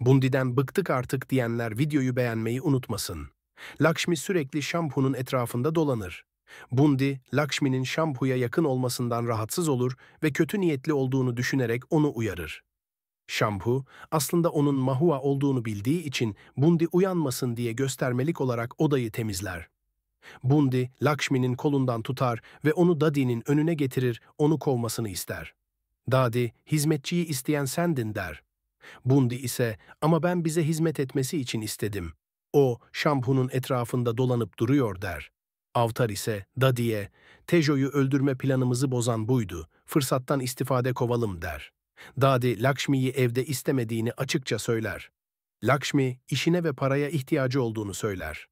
Bundi'den bıktık artık diyenler videoyu beğenmeyi unutmasın. Lakshmi sürekli şampunun etrafında dolanır. Bundi, Lakshmi'nin şampuya yakın olmasından rahatsız olur ve kötü niyetli olduğunu düşünerek onu uyarır. Şampu, aslında onun Mahua olduğunu bildiği için Bundi uyanmasın diye göstermelik olarak odayı temizler. Bundi, Lakshmi'nin kolundan tutar ve onu Dadi'nin önüne getirir, onu kovmasını ister. Dadi, hizmetçiyi isteyen sendin der. Bundi ise, ama ben bize hizmet etmesi için istedim. O, şampunun etrafında dolanıp duruyor der. Avtar ise, Dadi'ye, Tejo'yu öldürme planımızı bozan buydu, fırsattan istifade kovalım der. Dadi, Lakshmi'yi evde istemediğini açıkça söyler. Lakshmi, işine ve paraya ihtiyacı olduğunu söyler.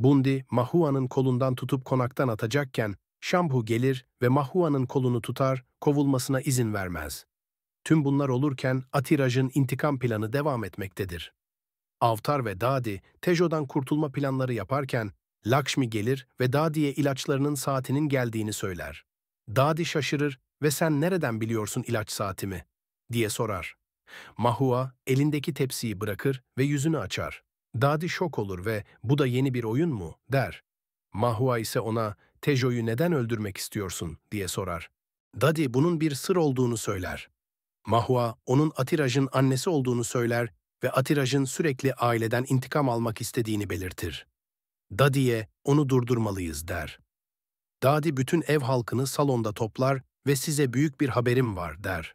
Bundi, Mahua'nın kolundan tutup konaktan atacakken, Şambhu gelir ve Mahua'nın kolunu tutar, kovulmasına izin vermez. Tüm bunlar olurken Atiraj'ın intikam planı devam etmektedir. Avtar ve Dadi, Tejo'dan kurtulma planları yaparken, Lakshmi gelir ve Dadi'ye ilaçlarının saatinin geldiğini söyler. Dadi şaşırır ve sen nereden biliyorsun ilaç saatimi? diye sorar. Mahua elindeki tepsiyi bırakır ve yüzünü açar. Dadi şok olur ve bu da yeni bir oyun mu der. Mahua ise ona Tejo'yu neden öldürmek istiyorsun diye sorar. Dadi bunun bir sır olduğunu söyler. Mahua onun Atiraj'ın annesi olduğunu söyler ve Atiraj'ın sürekli aileden intikam almak istediğini belirtir. Dadi'ye onu durdurmalıyız der. Dadi bütün ev halkını salonda toplar ve size büyük bir haberim var der.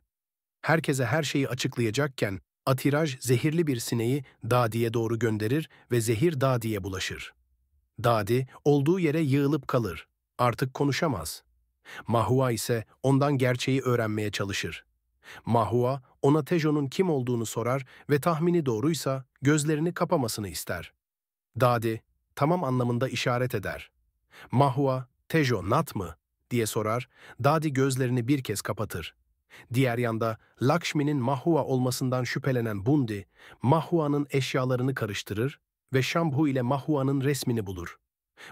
Herkese her şeyi açıklayacakken Atiraj zehirli bir sineği Dadi'ye doğru gönderir ve zehir Dadi'ye bulaşır. Dadi olduğu yere yığılıp kalır. Artık konuşamaz. Mahua ise ondan gerçeği öğrenmeye çalışır. Mahua ona Tejo'nun kim olduğunu sorar ve tahmini doğruysa gözlerini kapamasını ister. Dadi tamam anlamında işaret eder. Mahua, Tejo Nat mı? diye sorar, Dadi gözlerini bir kez kapatır. Diğer yanda Lakshmi'nin Mahua olmasından şüphelenen Bundi, Mahua'nın eşyalarını karıştırır ve Şambhu ile Mahua'nın resmini bulur.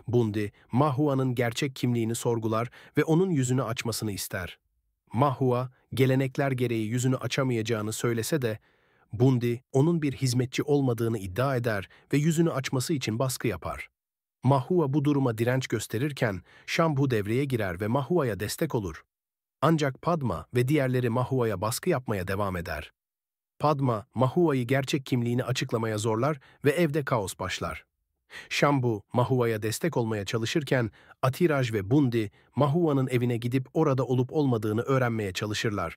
Bundi, Mahua'nın gerçek kimliğini sorgular ve onun yüzünü açmasını ister. Mahua, gelenekler gereği yüzünü açamayacağını söylese de, Bundi, onun bir hizmetçi olmadığını iddia eder ve yüzünü açması için baskı yapar. Mahua bu duruma direnç gösterirken, Şambhu devreye girer ve Mahua'ya destek olur. Ancak Padma ve diğerleri Mahua'ya baskı yapmaya devam eder. Padma, Mahua'yı gerçek kimliğini açıklamaya zorlar ve evde kaos başlar. Şambu, Mahua'ya destek olmaya çalışırken Atiraj ve Bundi, Mahua'nın evine gidip orada olup olmadığını öğrenmeye çalışırlar.